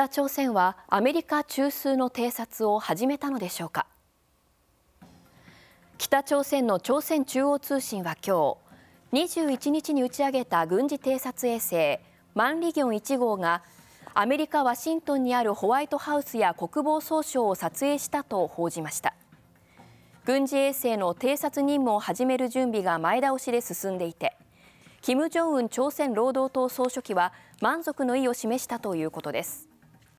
北朝鮮はアメリカ中枢の偵察を始めたのでしょうか北朝鮮の朝鮮中央通信は今日21日に打ち上げた軍事偵察衛星マンリギョン1号がアメリカ・ワシントンにあるホワイトハウスや国防総省を撮影したと報じました軍事衛星の偵察任務を始める準備が前倒しで進んでいて金正恩朝鮮労働党総書記は満足の意を示したということです